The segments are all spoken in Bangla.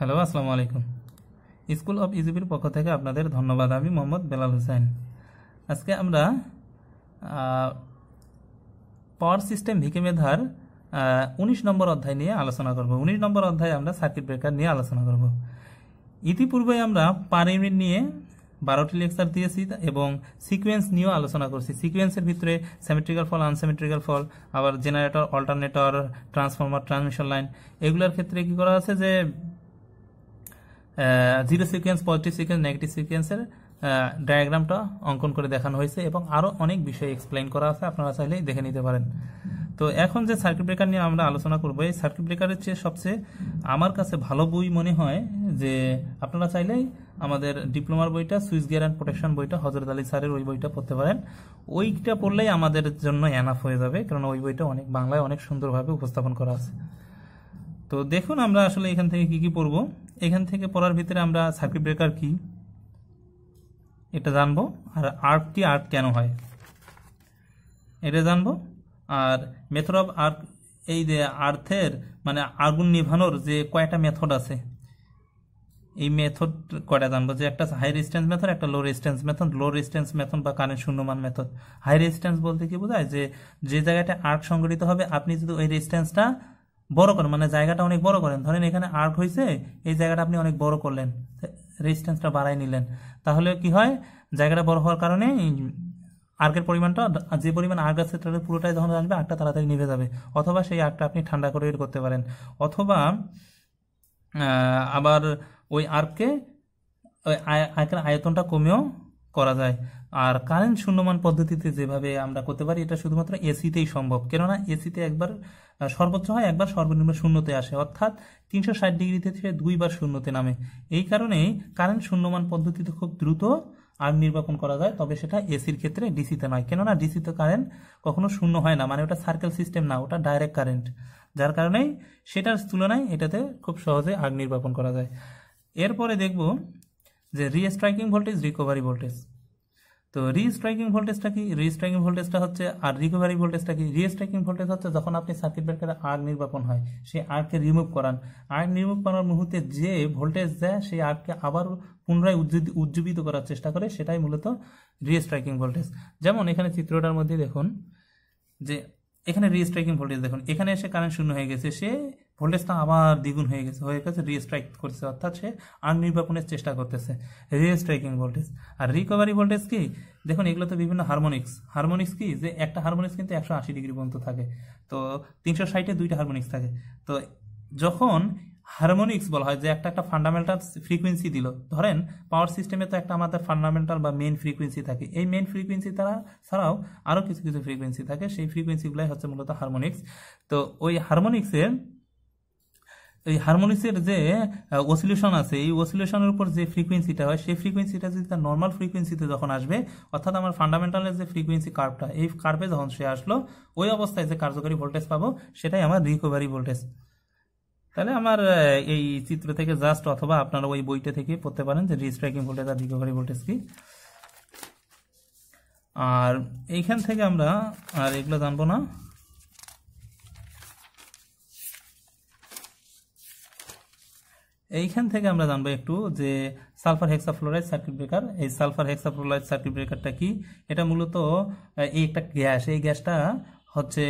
হ্যালো আসসালামু আলাইকুম স্কুল অফ ইজিবির পক্ষ থেকে আপনাদের ধন্যবাদ আমি মোহাম্মদ বেলাল হুসাইন আজকে আমরা পাওয়ার সিস্টেম ভিকে মেধার উনিশ নম্বর অধ্যায় নিয়ে আলোচনা করব উনিশ নম্বর অধ্যায়ে আমরা সার্কিট ব্রেকার নিয়ে আলোচনা করব ইতিপূর্বে আমরা পার ইউনিট নিয়ে বারোটি লেকচার দিয়েছি এবং সিকোয়েন্স নিয়েও আলোচনা করছি সিকোয়েন্সের ভিতরে সেমেট্রিক্যাল ফল আনসেমেট্রিক্যাল ফল আবার generator alternator transformer transmission line এগুলোর ক্ষেত্রে কি করা আছে যে zero sequence positive sequence negative সিকোয়েন্সের ডায়াগ্রামটা অঙ্কন করে দেখানো হয়েছে এবং আরও অনেক বিষয় এক্সপ্লেন করা আছে আপনারা চাইলেই দেখে নিতে পারেন তো এখন যে সার্কিট ব্রেকার নিয়ে আমরা আলোচনা করবো এই সার্কিট ব্রেকারের চেয়ে সবচেয়ে আমার কাছে ভালো বই মনে হয় যে আপনারা চাইলেই আমাদের ডিপ্লোমার বইটা সুইচ গিয়ার অ্যান্ড প্রোটেকশন বইটা হজরত আলী স্যারের ওই বইটা পড়তে পারেন ওইটা পড়লেই আমাদের জন্য অ্যানাফ হয়ে যাবে কারণ ওই বইটা অনেক বাংলায় অনেক সুন্দরভাবে উপস্থাপন করা আছে তো দেখুন আমরা আসলে এখান থেকে কি কি পড়ব এখান থেকে পড়ার ভিতরে আমরা সার্কিট ব্রেকার কি এটা জানবো আর আর্কটি আর্ক কেন হয় এটা জানবো আর মেথড অফ আর্ক এই যে আর্থের মানে আগুন নিভানোর যে কয়টা মেথড আছে এই মেথড কয়টা জানবো যে একটা হাই রেজিস্ট্যান্স মেথড একটা low resistance method low resistance method বা কানের শূন্যমান মেথড হাই রেজিস্ট্যান্স বলতে কি বোঝায় যে যে জায়গাটা আর্ট সংগঠিত হবে আপনি যদি ওই রেজিস্ট্যান্সটা বড় করেন মানে জায়গাটা অনেক বড় করেন ধরেন এখানে আর্ক হয়েছে এই জায়গাটা আপনি অনেক বড় করলেন রেজিস্ট্যান্সটা বাড়াই নিলেন তাহলে কি হয় জায়গাটা বড় হওয়ার কারণে আর্কের পরিমাণটা যে পরিমাণ আর্ক আছে তাহলে পুরোটাই যখন আসবে আর্কটা তাড়াতাড়ি নিভে যাবে অথবা সেই আর্কটা আপনি ঠান্ডা করে করতে পারেন অথবা আবার ওই আর্ককে ওই আর্কের আয়তনটা কমেও করা যায় আর কারেন্ট শূন্যমান পদ্ধতিতে যেভাবে আমরা করতে পারি এটা শুধুমাত্র এসিতেই সম্ভব কেননা এসিতে একবার সর্বোচ্চ হয় একবার সর্বনিম্ন শূন্যতে আসে অর্থাৎ তিনশো ষাট ডিগ্রিতে সে দুইবার শূন্যতে নামে এই কারণে কারেন্ট শূন্যমান পদ্ধতিতে খুব দ্রুত আর নির্বাপন করা যায় তবে সেটা এসির ক্ষেত্রে ডিসিতে নয় কেননা ডিসিতে কারেন্ট কখনো শূন্য হয় না মানে ওটা সার্কেল সিস্টেম না ওটা ডাইরেক্ট কারেন্ট যার কারণেই সেটার তুলনায় এটাতে খুব সহজে আগ নির্বাপন করা যায় এরপরে দেখব যে রিস্ট্রাইকিং ভোল্টেজ রিকভারি ভোল্টেজ তো রিস্ট্রাইকিং ভোল্টেজটা কি রিস্ট্রাইকিং ভোল্টেজটা হচ্ছে আর রিকভারি ভোল্টেজটা কি রিস্ট্রাইকিং ভোল্টেজ হচ্ছে যখন আপনি সার্কিট ব্রেকারে আর নির্বাপন হয় সেই আর্ককে রিমুভ করান আর্ক রিমুভ করার মুহূর্তে যে ভোল্টেজ দেয় সেই আর্ককে আবার পুনরায় উজ্জীবিত করার চেষ্টা করে সেটাই মূলত রিস্ট্রাইকিং ভোল্টেজ যেমন এখানে চিত্রটার মধ্যে দেখুন যে এখানে রিস্ট্রাইকিং ভোল্টেজ দেখুন এখানে এসে কারেন্ট শূন্য হয়ে গেছে সে ভোল্টেজটা আবার দ্বিগুণ হয়ে গেছে হয়ে গেছে রিস্ট্রাইক করছে অর্থাৎ সে আর্নির্বাপনের চেষ্টা করতেছে রিস্ট্রাইকিং ভোল্টেজ আর রিকভারি ভোল্টেজ কি দেখুন এগুলো তো বিভিন্ন হারমোনিক্স হারমোনিক্স কি যে একটা হারমোনিক্স কিন্তু একশো আশি ডিগ্রি পর্যন্ত থাকে তো তিনশো ষাটে দুইটা হারমোনিক্স থাকে তো যখন হারমোনিক্স বলা হয় যে একটা একটা ফান্ডামেন্টাল ফ্রিকুয়েন্সি দিল ধরেন পাওয়ার সিস্টেমে তো একটা আমাদের ফান্ডামেন্টাল বা মেন ফ্রিকুয়েন্সি থাকে এই মেন ফ্রিকুয়েন্সি তারা ছাড়াও আরও কিছু কিছু ফ্রিকুয়েন্সি থাকে সেই ফ্রিকুয়েন্সিগুলাই হচ্ছে মূলত হারমোনিক্স তো ওই হারমোনিক্সের এই হারমোনিক্সের যে ওসিলেশন আছে এই ওসিলেশনের উপর যে ফ্রিকোয়েন্সিটা হয় সেই ফ্রিকোয়েন্সিটা যদি তার নর্মাল ফ্রিকোয়েন্সিতে যখন আসবে অর্থাৎ আমার ফান্ডামেন্টালের যে ফ্রিকোয়েন্সি কার্ভটা এই কার্ভে যখন সে আসলো ওই অবস্থায় যে কার্যকরী ভোল্টেজ পাবো সেটাই আমার রিকভারি ভোল্টেজ তাহলে আমার এই চিত্র থেকে জাস্ট অথবা আপনারা ওই বইটা থেকে পড়তে পারেন যে রিস্ট্রাইকিং ভোল্টেজ আর রিকোভারি ভোল্টেজ কি আর এইখান থেকে আমরা আর এগুলো জানবো না এইখান থেকে আমরা জানবো একটু যে সালফার হেক্সাফ্লোরাইড সার্কিট ব্রেকার এই সালফার হেক্সাফ্লোরাইড সার্কিট ব্রেকারটা কি এটা মূলত এই একটা গ্যাস এই গ্যাসটা হচ্ছে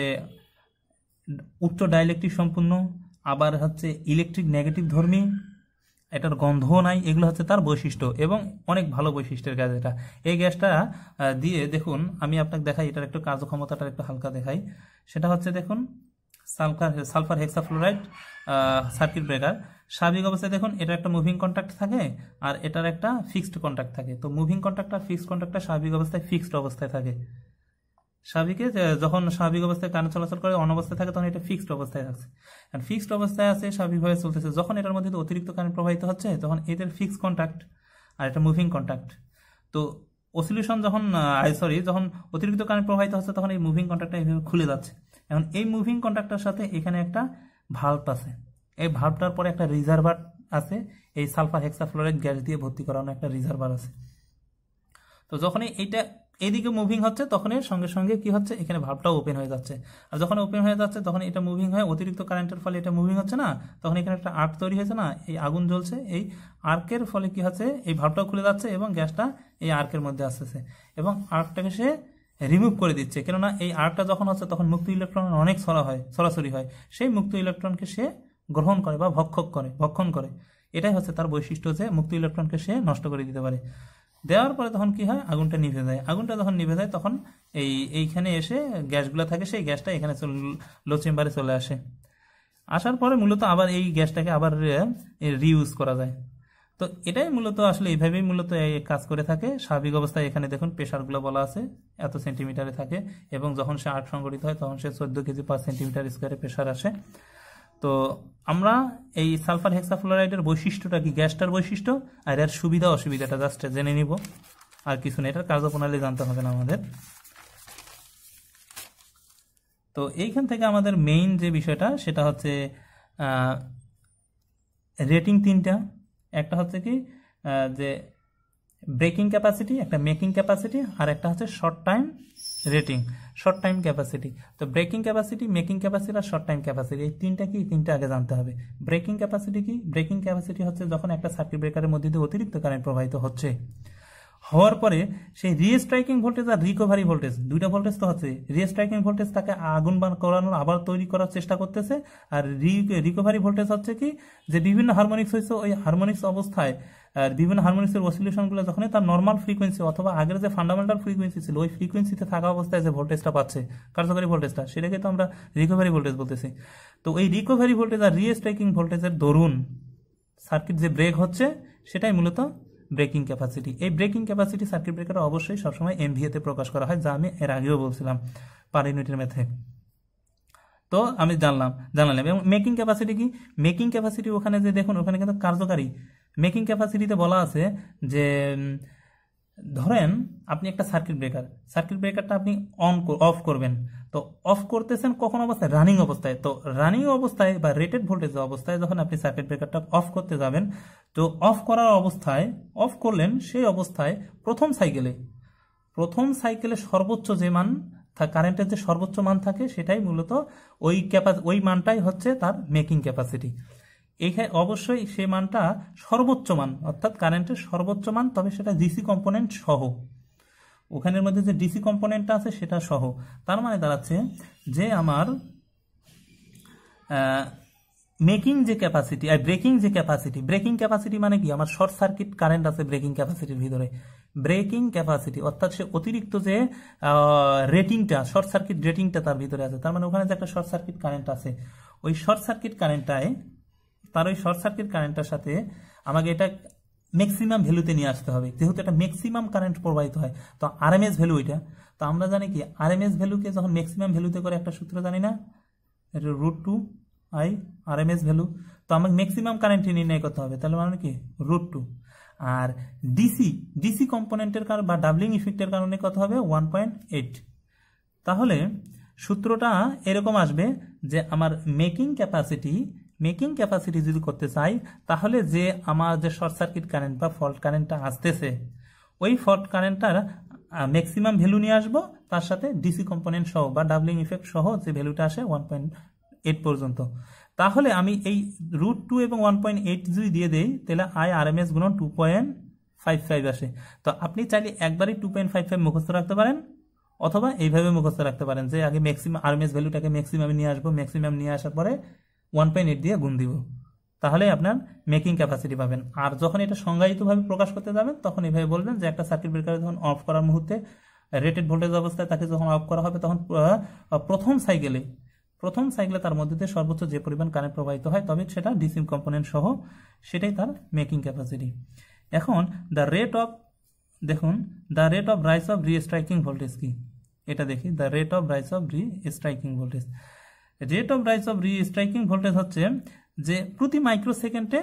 উচ্চ ডাইলেকট্রিক সম্পূর্ণ আবার হচ্ছে ইলেকট্রিক নেগেটিভ ধর্মী এটার গন্ধও নাই এগুলো হচ্ছে তার বৈশিষ্ট্য এবং অনেক ভালো বৈশিষ্ট্যের গ্যাস এটা এই গ্যাসটা দিয়ে দেখুন আমি আপনাকে দেখাই এটার একটু কার্যক্ষমতাটা একটু হালকা দেখাই সেটা হচ্ছে দেখুন sulphur sulphur hexafluoride circuit breaker স্বাভাবিক অবস্থায় দেখুন এটা একটা মুভিং কন্ট্রাক্ট থাকে আর এটার একটা ফিক্সড কন্ট্রাক্ট থাকে তো মুভিং কন্ট্রাক্ট আর ফিক্সড কন্ট্রাক্টটা স্বাভাবিক অবস্থায় ফিক্সড অবস্থায় থাকে স্বাভাবিকে যখন স্বাভাবিক অবস্থায় কারেন্ট চলাচল করে অনবস্থায় থাকে তখন এটা ফিক্সড অবস্থায় আছে আর ফিক্সড অবস্থায় আছে স্বাভাবিকভাবে চলতেছে যখন এটার মধ্যে অতিরিক্ত কারেন্ট প্রবাহিত হচ্ছে তখন এদের ফিক্সড কন্ট্রাক্ট আর এটা মুভিং কন্ট্রাক্ট তো অসিলেশন যখন আই সরি যখন অতিরিক্ত কারেন্ট প্রবাহিত হচ্ছে তখন এই মুভিং কন্ট্রাক্টটা এইভাবে খুলে যাচ্ছে এখন এই মুভিং কন্ট্রাক্টটার সাথে এখানে একটা ভাল্ব আছে এই ভাবটার পরে একটা রিজার্ভার আছে এই সালফার হেক্সাফ্লোরাইড গ্যাস দিয়ে ভর্তি করানো একটা রিজার্ভার আছে তো যখনই এইটা এইদিকে মুভিং হচ্ছে তখনই সঙ্গে সঙ্গে কি হচ্ছে এখানে ভাবটাও ওপেন হয়ে যাচ্ছে আর যখন ওপেন হয়ে যাচ্ছে তখন এটা মুভিং হয় অতিরিক্ত কারেন্টের ফলে এটা মুভিং হচ্ছে না তখন এখানে একটা আর্ক তৈরি হয়েছে না এই আগুন জ্বলছে এই আর্কের ফলে কি হচ্ছে এই ভাবটাও খুলে যাচ্ছে এবং গ্যাসটা এই আর্কের মধ্যে আসতেছে এবং আর্কটাকে সে রিমুভ করে দিচ্ছে কেননা এই আর্কটা যখন হচ্ছে তখন মুক্ত ইলেকট্রন অনেক ছড়া হয় সরাসরি হয় সেই মুক্ত ইলেকট্রনকে সে গ্রহণ করে বা ভক্ষক করে ভক্ষণ করে এটাই হচ্ছে তার বৈশিষ্ট্য যে মুক্ত ইলেকট্রনকে সে নষ্ট করে দিতে পারে দেওয়ার পরে তখন কি হয় আগুনটা নিভে যায় আগুনটা যখন নিভে যায় তখন এই এইখানে এসে গ্যাসগুলো থাকে সেই গ্যাসটা এখানে লো চেম্বারে চলে আসে আসার পরে মূলত আবার এই গ্যাসটাকে আবার রিউজ করা যায় তো এটাই মূলত আসলে এইভাবেই মূলত কাজ করে থাকে স্বাভাবিক অবস্থায় এখানে দেখুন প্রেশারগুলো বলা আছে এত সেন্টিমিটারে থাকে এবং যখন সে আট সংগঠিত হয় তখন সে চোদ্দ কেজি পাঁচ সেন্টিমিটার স্কোয়ারে প্রেশার আসে তো আমরা এই সালফার হেক্সাফ্লোরাইডের বৈশিষ্ট্যটা কি গ্যাসটার বৈশিষ্ট্য আর এর সুবিধা অসুবিধাটা জাস্ট জেনে নিব আর কিছু না এটার কার্যপ্রণালী জানতে হবে না আমাদের তো এইখান থেকে আমাদের মেইন যে বিষয়টা সেটা হচ্ছে রেটিং তিনটা একটা হচ্ছে কি যে ব্রেকিং ক্যাপাসিটি একটা মেকিং ক্যাপাসিটি আর একটা হচ্ছে short time rating short time capacity তো ব্রেকিং ক্যাপাসিটি মেকিং ক্যাপাসিটি আর শর্ট টাইম ক্যাপাসিটি এই তিনটা কি তিনটা আগে জানতে হবে ব্রেকিং ক্যাপাসিটি কি ব্রেকিং ক্যাপাসিটি হচ্ছে যখন একটা সার্কিট ব্রেকারের মধ্যে দিয়ে অতিরিক্ত কারেন্ট প্রবাহিত হচ্ছে হওয়ার পরে সেই রিস্ট্রাইকিং ভোল্টেজ আর রিকভারি ভোল্টেজ দুইটা ভোল্টেজ তো হচ্ছে রিস্ট্রাইকিং ভোল্টেজ তাকে আগুন বান করানোর আবার তৈরি করার চেষ্টা করতেছে আর রিকভারি ভোল্টেজ হচ্ছে কি যে বিভিন্ন হারমোনিক্স হয়েছে ওই হারমোনিক্স অবস্থায় আর বিভিন্ন হারমোনিক্সের ওসিলেশনগুলো যখনই তার নর্মাল ফ্রিকোয়েন্সি অথবা আগের যে ফান্ডামেন্টাল ফ্রিকোয়েন্সি ছিল ওই ফ্রিকোয়েন্সিতে থাকা অবস্থায় যে ভোল্টেজটা পাচ্ছে কার্যকরী ভোল্টেজটা সেটাকে তো আমরা রিকভারি ভোল্টেজ বলতেছি তো এই রিকোভারি ভোল্টেজ আর রিস্ট্রাইকিং ভোল্টেজের দরুন সার্কিট যে ব্রেক হচ্ছে সেটাই মূলত ব্রেকিং ক্যাপাসিটি এই ব্রেকিং ক্যাপাসিটি সার্কিট ব্রেকার অবশ্যই সবসময় এম ভিএতে প্রকাশ করা হয় যা আমি এর আগেও বলছিলাম পার ইউনিটের মেথে তো আমি জানলাম জানালাম এবং মেকিং ক্যাপাসিটি কি মেকিং ক্যাপাসিটি ওখানে যে দেখুন ওখানে কিন্তু কার্যকারী মেকিং ক্যাপাসিটিতে বলা আছে যে ধরেন আপনি একটা সার্কিট ব্রেকার সার্কিট ব্রেকারটা আপনি অন অফ করবেন তো অফ করতেছেন কখন অবস্থায় রানিং অবস্থায় তো রানিং অবস্থায় বা রেটেড ভোল্টেজ অবস্থায় যখন আপনি সার্কিট ব্রেকারটা অফ করতে যাবেন তো অফ করার অবস্থায় অফ করলেন সেই অবস্থায় প্রথম সাইকেলে প্রথম সাইকেলে সর্বোচ্চ যে মান কারেন্টের যে সর্বোচ্চ মান থাকে সেটাই মূলত ওই ক্যাপাসি ওই মানটাই হচ্ছে তার মেকিং ক্যাপাসিটি এখানে অবশ্যই সে মানটা সর্বোচ্চ মান অর্থাৎ কারেন্টের সর্বোচ্চ মান তবে সেটা ডিসি কম্পোনেন্ট সহ ওখানের মধ্যে যে ডিসি কম্পোনেন্টটা আছে সেটা সহ তার মানে দাঁড়াচ্ছে যে আমার মেকিং যে ক্যাপাসিটি আর ব্রেকিং যে ক্যাপাসিটি ব্রেকিং ক্যাপাসিটি মানে কি আমার শর্ট সার্কিট কারেন্ট আছে ব্রেকিং ক্যাপাসিটির ভিতরে ব্রেকিং ক্যাপাসিটি অর্থাৎ সে অতিরিক্ত যে রেটিংটা শর্ট সার্কিট রেটিংটা তার ভিতরে আছে তার মানে ওখানে যে একটা শর্ট সার্কিট কারেন্ট আছে ওই শর্ট সার্কিট কারেন্টটায় তার ওই শর্ট সার্কিট কারেন্টটার সাথে আমাকে এটা ম্যাক্সিমাম ভ্যালুতে নিয়ে আসতে হবে যেহেতু এটা ম্যাক্সিমাম কারেন্ট প্রবাহিত হয় তো আরএমএস ভ্যালু এটা তো আমরা জানি কি আরএমএস ভ্যালুকে যখন ম্যাক্সিমাম ভ্যালুতে করে একটা সূত্র জানি না এটা root two I RMS value তো আমাকে ম্যাক্সিমাম কারেন্টটি নির্ণয় করতে হবে তাহলে মানে কি রুট টু আর ডিসি ডিসি কম্পোনেন্টের কারণ বা ডাবলিং ইফেক্টের কারণে কত হবে ওয়ান পয়েন্ট এইট তাহলে সূত্রটা এরকম আসবে যে আমার মেকিং ক্যাপাসিটি মেকিং ক্যাপাসিটি যদি করতে চাই তাহলে যে আমার যে শর্ট সার্কিট কারেন্ট বা ফল্ট কারেন্টটা আসতেছে ওই ফল্ট কারেন্টটার ম্যাক্সিমাম ভ্যালু নিয়ে আসবো তার সাথে ডিসি কম্পোনেন্ট সহ বা ডাবলিং ইফেক্ট সহ যে ভ্যালুটা আসে ওয়ান পয়েন্ট এইট পর্যন্ত তাহলে আমি এই রুট টু এবং ওয়ান পয়েন্ট এইট যদি দিয়ে দেই তাহলে আই আর এম এস গুণ টু পয়েন্ট ফাইভ ফাইভ আসে তো আপনি চাইলে একবারই টু পয়েন্ট ফাইভ ফাইভ মুখস্থ রাখতে পারেন অথবা এইভাবে মুখস্থ রাখতে পারেন যে আগে ম্যাক্সিমাম আর এস ভ্যালুটাকে ম্যাক্সিমামে নিয়ে আসবো ম্যাক্সিমাম নিয়ে আসার পরে ওয়ান পয়েন্ট এইট দিয়ে গুণ দিব তাহলে আপনার মেকিং ক্যাপাসিটি পাবেন আর যখন এটা সংজ্ঞায়িতভাবে প্রকাশ করতে যাবেন তখন এভাবে বলবেন যে একটা সার্কিট ব্রেকার যখন অফ করার মুহূর্তে রেটেড ভোল্টেজ অবস্থায় তাকে যখন অফ করা হবে তখন প্রথম সাইকেলে প্রথম সাইকেলে তার মধ্যে দিয়ে সর্বোচ্চ যে পরিমাণ কারেন্ট প্রবাহিত হয় তবে সেটা ডিসিম কম্পোনেন্ট সহ সেটাই তার মেকিং ক্যাপাসিটি এখন দ্য রেট অফ দেখুন the rate of rise of restriking voltage কি এটা দেখি the rate of rise of restriking voltage rate of rise of restriking voltage হচ্ছে যে প্রতি মাইক্রো সেকেন্ডে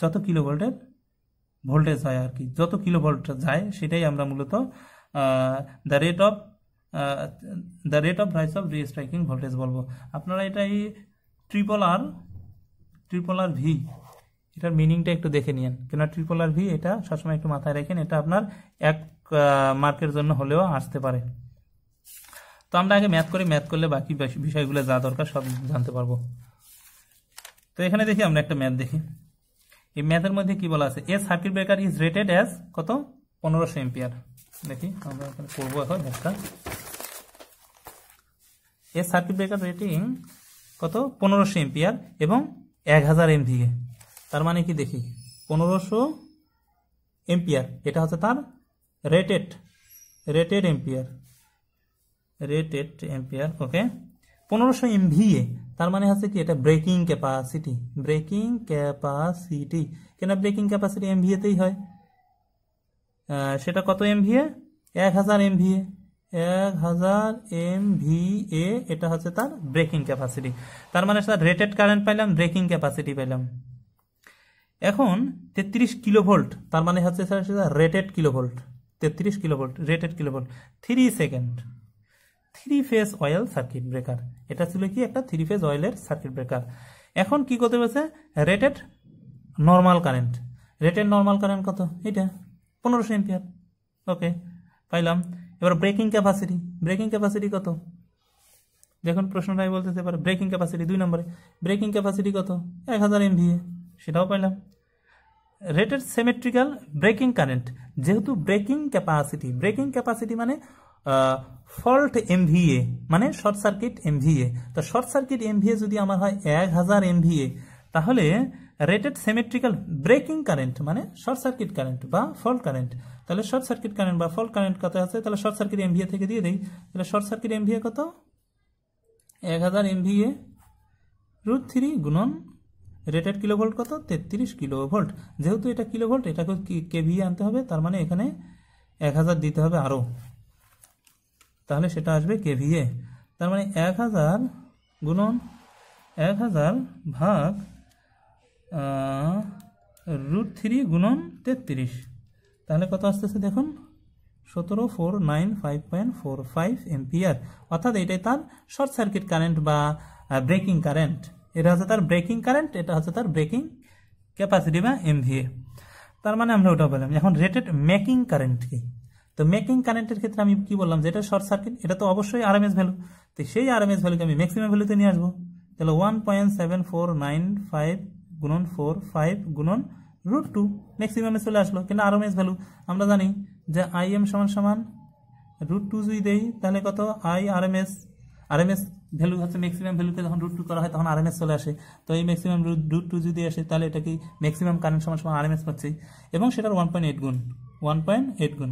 যত কিলো ভোল্টের ভোল্টেজ হয় আর কি যত কিলো ভোল্ট যায় সেটাই আমরা মূলত the rate of the rate of rise of restriking voltage বলবো আপনারা এটা এই triple R triple R V এটার মিনিংটা একটু দেখে নিন কেন ট্রিপল আর ভি এটা সবসময় একটু মাথায় রেখেন এটা আপনার এক মার্কের জন্য হলেও আসতে পারে তো আমরা আগে ম্যাথ করি ম্যাথ করলে বাকি বিষয়গুলো যা দরকার সব জানতে পারবো তো এখানে দেখি আমরা একটা ম্যাথ দেখি এই ম্যাথের মধ্যে কি বলা আছে a circuit breaker is rated as কত পনেরোশো এম্পিয়ার দেখি আমরা এখানে করবো এখন ম্যাথটা এ সার্কিট ব্রেকার রেটিং কত পনেরোশো এম্পিয়ার এবং এক হাজার এমভিএ তার মানে কি দেখি পনেরোশো এম্পিয়ার এটা হচ্ছে তার rated rated ampere rate at ampere okay পনেরোশো এমভিএ তার মানে হচ্ছে কি এটা ব্রেকিং ক্যাপাসিটি ব্রেকিং ক্যাপাসিটি কেন ব্রেকিং ক্যাপাসিটি এমভিএতেই হয় সেটা কত এমভিএ এক হাজার এমভিএ এক হাজার এমভিএ এটা হচ্ছে তার ব্রেকিং ক্যাপাসিটি তার মানে তার রেটেড কারেন্ট পাইলাম ব্রেকিং ক্যাপাসিটি পাইলাম এখন তেত্রিশ কিলোভোল্ট তার মানে হচ্ছে স্যার সেটা রেটেড কিলোভোল্ট তেত্রিশ kilovolt rated kilovolt three second three phase oil circuit breaker এটা ছিল কি একটা থ্রি ফেজ অয়েলের সার্কিট ব্রেকার এখন কি করতে পেরেছে rated normal current rated normal current কত এটা পনেরোশো এম্পিয়ার ওকে পাইলাম এবার ব্রেকিং ক্যাপাসিটি ব্রেকিং ক্যাপাসিটি কত দেখুন প্রশ্নটাই বলতেছে এবার ব্রেকিং ক্যাপাসিটি দুই নম্বরে ব্রেকিং ক্যাপাসিটি কত এক হাজার এমভিএ সেটাও পাইলাম রেটেড সিমেট্রিক্যাল ব্রেকিং কারেন্ট যেহেতু ব্রেকিং ক্যাপাসিটি ব্রেকিং ক্যাপাসিটি মানে ফল্ট এমভিএ মানে শর্ট সার্কিট এমভিএ তো শর্ট সার্কিট এমভিএ যদি আমার হয় এক হাজার এমভিএ তাহলে রেটেড সেমেট্রিক্যাল ব্রেকিং কারেন্ট মানে শর্ট সার্কিট কারেন্ট বা ফল্ট কারেন্ট তাহলে শর্ট সার্কিট কারেন্ট বা ফল্ট কারেন্ট কত আছে তাহলে শর্ট সার্কিট এমভিএ থেকে দিয়ে দিই তাহলে শর্ট সার্কিট এমভিএ কত এক হাজার এমভিএ রুট থ্রি গুণন রেটেড কিলোভোল্ট কত তেত্রিশ ভোল্ট যেহেতু এটা কিলোভোল্ট এটাকে কেভিএ আনতে হবে তার মানে এখানে এক হাজার দিতে হবে আরও তাহলে সেটা আসবে কেভিএ তার মানে এক হাজার গুণন এক হাজার ভাগ রুট থ্রি গুণন তেত্রিশ তাহলে কত আসতেছে দেখুন সতেরো four nine five point four five ampere অর্থাৎ এটাই তার শর্ট সার্কিট কারেন্ট বা ব্রেকিং কারেন্ট এটা হচ্ছে তার ব্রেকিং কারেন্ট এটা হচ্ছে তার ব্রেকিং ক্যাপাসিটি বা এমভিএ তার মানে আমরা ওটা বললাম এখন রেটেড মেকিং কারেন্ট কি তো মেকিং কারেন্টের ক্ষেত্রে আমি কি বললাম যেটা শর্ট সার্কিট এটা তো অবশ্যই আরএমএস ভ্যালু তো সেই আরএমএস ভ্যালুকে আমি ম্যাক্সিমাম ভ্যালুতে নিয়ে আসবো তাহলে one point seven four nine five গুণন ফোর ফাইভ গুণন রুট টু ম্যাক্সিমামে চলে আসলো কিন্তু আরএমএস ভ্যালু আমরা জানি যে আই এম সমান সমান রুট টু যদি দেই তাহলে কত আই আরএমএস আরএমএস ভ্যালু হচ্ছে ম্যাক্সিমাম ভ্যালুতে যখন রুট টু করা হয় তখন আরএমএস চলে আসে তো এই ম্যাক্সিমাম রুট টু যদি আসে তাহলে এটা কি ম্যাক্সিমাম কারেন্ট সমান সমান আরএমএস পাচ্ছি এবং সেটার ওয়ান পয়েন্ট এইট গুণ ওয়ান পয়েন্ট এইট গুণ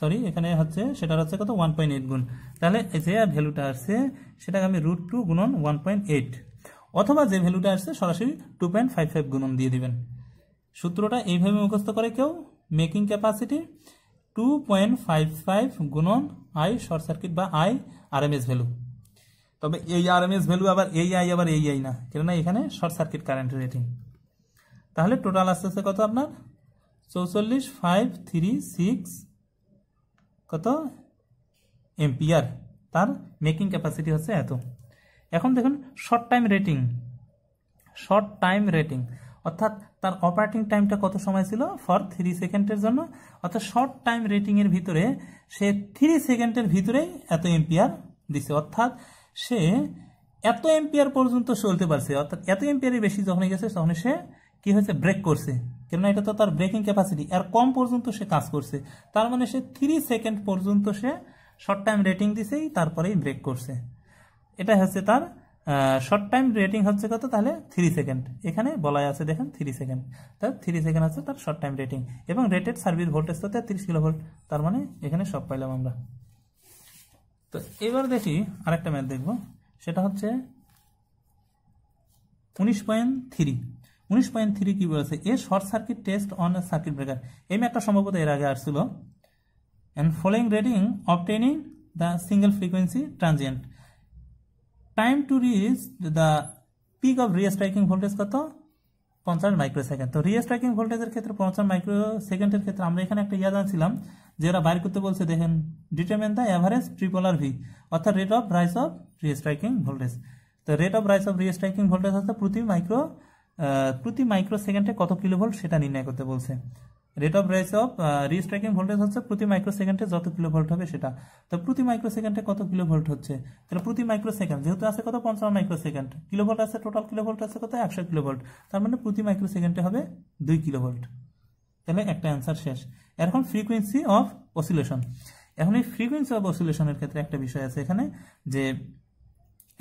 সরি এখানে হচ্ছে সেটার হচ্ছে কত ওয়ান পয়েন্ট এইট গুণ তাহলে এই যে ভ্যালুটা আসছে সেটাকে আমি রুট টু গুণন ওয়ান পয়েন্ট এইট অথবা যে ভ্যালুটা আসছে সরাসরি টু পয়েন্ট ফাইভ ফাইভ গুণন দিয়ে দিবেন সূত্রটা এইভাবে মুখস্থ করে কেউ making capacity two point five five গুণন আই শর্ট সার্কিট বা আই আরএমএস ভ্যালু তবে এই আরএমএস ভ্যালু আবার এই আই আবার এই আই না কেননা এখানে শর্ট সার্কিট কারেন্ট রেটিং তাহলে টোটাল আসতেছে কত আপনার চৌচল্লিশ ফাইভ থ্রি সিক্স কত এম্পিয়ার তার মেকিং ক্যাপাসিটি হচ্ছে এত এখন দেখুন short time rating short time rating অর্থাৎ তার অপারেটিং টাইমটা কত সময় ছিল ফর থ্রি সেকেন্ডের জন্য অর্থাৎ শর্ট টাইম রেটিংয়ের ভিতরে সে থ্রি সেকেন্ডের ভিতরেই এত এম্পিয়ার দিছে অর্থাৎ সে এত এম্পিয়ার পর্যন্ত চলতে পারছে অর্থাৎ এত এম্পিয়ারই বেশি যখনই গেছে তখন সে কি হয়েছে ব্রেক করছে কেননা এটা তো তার ব্রেকিং ক্যাপাসিটি আর কম পর্যন্ত সে কাজ করছে তার মানে সে থ্রি সেকেন্ড পর্যন্ত সে শর্ট টাইম রেটিং দিছেই তারপরেই ব্রেক করছে এটা হচ্ছে তার শর্ট টাইম রেটিং হচ্ছে কত তাহলে থ্রি সেকেন্ড এখানে বলা আছে দেখেন থ্রি সেকেন্ড তার থ্রি সেকেন্ড আছে তার শর্ট টাইম রেটিং এবং রেটেড সার্ভিস ভোল্টেজ তো তেত্রিশ কিলো ভোল্ট তার মানে এখানে সব পাইলাম আমরা তো এবার দেখি আরেকটা ম্যাথ দেখব সেটা হচ্ছে উনিশ পয়েন্ট থ্রি উনিশ পয়েন্ট থ্রি কী বলেছে a short circuit test on circuit breaker এই ম্যাপটা সম্ভবত এর আগে আসছিল and following reading obtaining the single frequency transient time to reach the peak of restriking voltage কত পঞ্চাশ সেকেন্ড তো রিস্ট্রাইকিং ভোল্টেজের ক্ষেত্রে পঞ্চাশ সেকেন্ডের ক্ষেত্রে আমরা এখানে একটা ইয়া জানছিলাম যে ওরা বাইর করতে বলছে দেখেন determine the average triple R V অর্থাৎ rate of rise of restriking voltage তো rate of rise of restriking voltage হচ্ছে প্রতি মাইক্রো প্রতি মাইক্রো সেকেন্ডে কত কিলোভোল্ট সেটা নির্ণয় করতে বলছে rate of rise of restriking voltage হচ্ছে প্রতি মাইক্রো সেকেন্ডে যত কিলোভোল্ট হবে সেটা তো প্রতি মাইক্রো সেকেন্ডে কত কিলোভোল্ট হচ্ছে তাহলে প্রতি মাইক্রো সেকেন্ড যেহেতু আছে কত পঞ্চান্ন মাইক্রো সেকেন্ড কিলোভোল্ট আছে টোটাল কিলোভোল্ট আছে কত একশো কিলোভোল্ট তার মানে প্রতি মাইক্রো সেকেন্ডে হবে দুই কিলোভোল্ট তাহলে একটা অ্যান্সার শেষ এখন ফ্রিকুয়েন্সি অফ অসিলেশন এখন এই ফ্রিকুয়েন্সি অফ অসিলেশনের ক্ষেত্রে একটা বিষয় আছে এখানে যে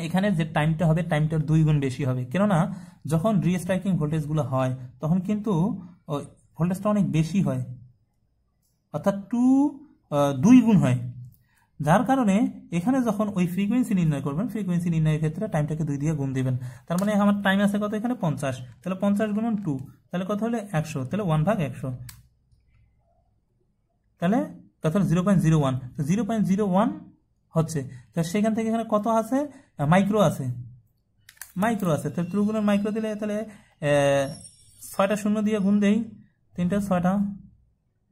এখানে যে টাইমটা হবে টাইমটার দুই গুণ বেশি হবে কেননা যখন রিস্ট্রাইকিং ভোল্টেজগুলো হয় তখন কিন্তু ভোল্টেজটা অনেক বেশি হয় অর্থাৎ টু দুই গুণ হয় যার কারণে এখানে যখন ওই ফ্রিকোয়েন্সি নির্ণয় করবেন ফ্রিকোয়েন্সি নির্ণয়ের ক্ষেত্রে টাইমটাকে দুই দিয়ে গুণ দেবেন তার মানে আমার টাইম আছে কত এখানে পঞ্চাশ তাহলে পঞ্চাশ গুণন টু তাহলে কত হলে একশো তাহলে ওয়ান ভাগ একশো তাহলে কত zero point zero one zero point zero one হচ্ছে তো সেখান থেকে এখানে কত আছে মাইক্রো আছে মাইক্রো আছে তো ত্রিগুণের মাইক্রো দিলে তাহলে ছয়টা শূন্য দিয়ে গুণ দেই তিনটা ছয়টা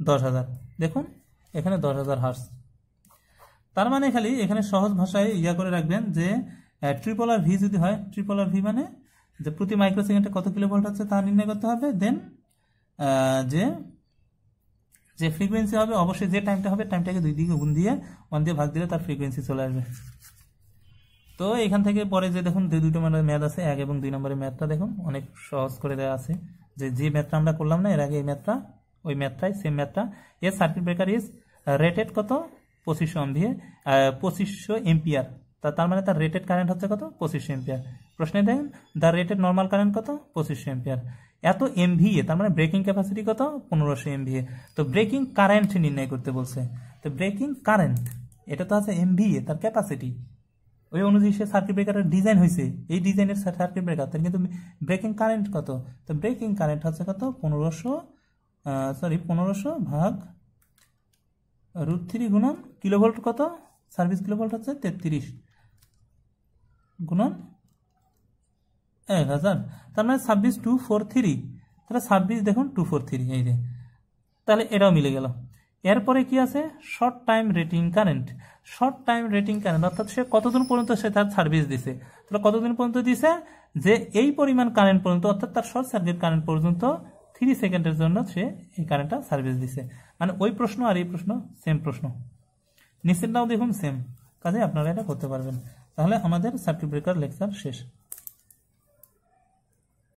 দশ হাজার দেখুন এখানে দশ হাজার হার্স তার মানে খালি এখানে সহজ ভাষায় ইয়া করে রাখবেন যে ট্রিপল আর ভি যদি হয় ট্রিপল আর ভি মানে যে প্রতি মাইক্রো সেকেন্ডে কত কিলোভোল্ট আছে হচ্ছে তা নির্ণয় করতে হবে দেন যে যে ফ্রিকোয়েন্সি হবে অবশ্যই যে টাইমটা হবে টাইমটাকে দুই দিকে গুণ দিয়ে ওয়ান দিয়ে ভাগ দিলে তার ফ্রিকোয়েন্সি চলে আসবে তো এখান থেকে পরে যে দেখুন যে দুটো মানে ম্যাথ আছে এক এবং দুই নম্বরের ম্যাথটা দেখুন অনেক সহজ করে দেওয়া আছে যে যে ম্যাথটা আমরা করলাম না এর আগে এই ম্যাথটা ওই ম্যাথটাই সেম ম্যাথটা এর সার্কিট ব্রেকার ইজ রেটেড কত পঁচিশশো দিয়ে পঁচিশশো এম্পিয়ার তা তার মানে তার রেটেড কারেন্ট হচ্ছে কত পঁচিশশো এম্পিয়ার প্রশ্নে দেখেন দ্য রেটেড নর্মাল কারেন্ট কত পঁচিশশো এম্পিয়ার এত এমভিএ তার মানে ব্রেকিং ক্যাপাসিটি কত পনেরোশো এমভিএ তো ব্রেকিং কারেন্ট নির্ণয় করতে বলছে তো ব্রেকিং কারেন্ট এটা তো আছে এমভিএ তার ক্যাপাসিটি ওই অনুযায়ী সে সার্কিট ব্রেকারের ডিজাইন হয়েছে এই ডিজাইনের সার্কিট ব্রেকার তার কিন্তু ব্রেকিং কারেন্ট কত তো ব্রেকিং কারেন্ট হচ্ছে কত পনেরোশো সরি পনেরোশো ভাগ রুট থ্রি গুণন কিলোভোল্ট কত সার্ভিস কিলোভোল্ট হচ্ছে তেত্রিশ গুণন এক হাজার তার মানে ছাব্বিশ টু ফোর থ্রি তাহলে ছাব্বিশ দেখুন টু ফোর থ্রি এই যে তাহলে এটাও মিলে গেল এরপরে কি আছে short time rating current short time rating current অর্থাৎ সে কতদিন পর্যন্ত সে তার সার্ভিস দিছে তাহলে কতদিন পর্যন্ত দিছে যে এই পরিমাণ কারেন্ট পর্যন্ত অর্থাৎ তার শর্ট সার্কিট কারেন্ট পর্যন্ত থ্রি সেকেন্ডের জন্য সে এই কারেন্টটা সার্ভিস দিছে মানে ওই প্রশ্ন আর এই প্রশ্ন সেম প্রশ্ন নিশ্চিতটাও দেখুন সেম কাজে আপনারা এটা করতে পারবেন তাহলে আমাদের সার্কিট ব্রেকার লেকচার শেষ